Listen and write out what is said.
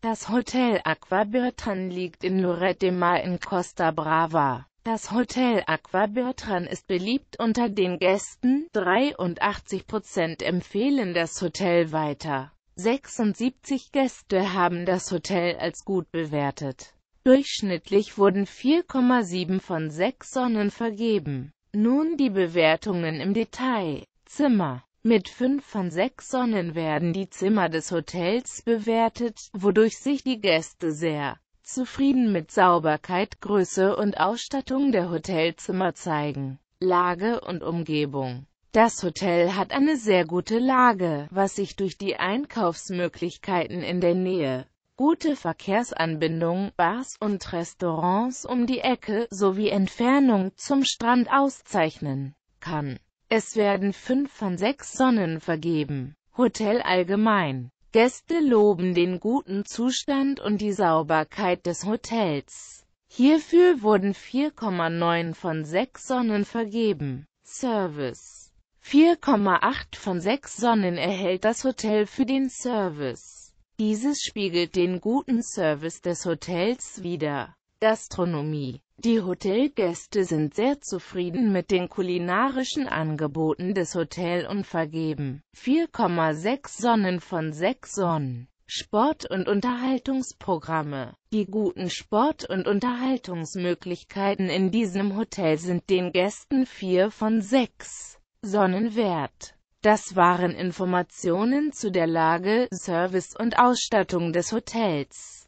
Das Hotel Aqua Bertran liegt in Lorette de Mar in Costa Brava. Das Hotel Aqua Bertran ist beliebt unter den Gästen, 83% empfehlen das Hotel weiter. 76 Gäste haben das Hotel als gut bewertet. Durchschnittlich wurden 4,7 von 6 Sonnen vergeben. Nun die Bewertungen im Detail. Zimmer mit 5 von 6 Sonnen werden die Zimmer des Hotels bewertet, wodurch sich die Gäste sehr zufrieden mit Sauberkeit, Größe und Ausstattung der Hotelzimmer zeigen. Lage und Umgebung Das Hotel hat eine sehr gute Lage, was sich durch die Einkaufsmöglichkeiten in der Nähe gute Verkehrsanbindung, Bars und Restaurants um die Ecke sowie Entfernung zum Strand auszeichnen kann. Es werden fünf von sechs Sonnen vergeben. Hotel allgemein. Gäste loben den guten Zustand und die Sauberkeit des Hotels. Hierfür wurden 4,9 von 6 Sonnen vergeben. Service 4,8 von 6 Sonnen erhält das Hotel für den Service. Dieses spiegelt den guten Service des Hotels wider. Gastronomie die Hotelgäste sind sehr zufrieden mit den kulinarischen Angeboten des Hotel und vergeben 4,6 Sonnen von 6 Sonnen. Sport- und Unterhaltungsprogramme Die guten Sport- und Unterhaltungsmöglichkeiten in diesem Hotel sind den Gästen 4 von 6 Sonnen wert. Das waren Informationen zu der Lage, Service und Ausstattung des Hotels.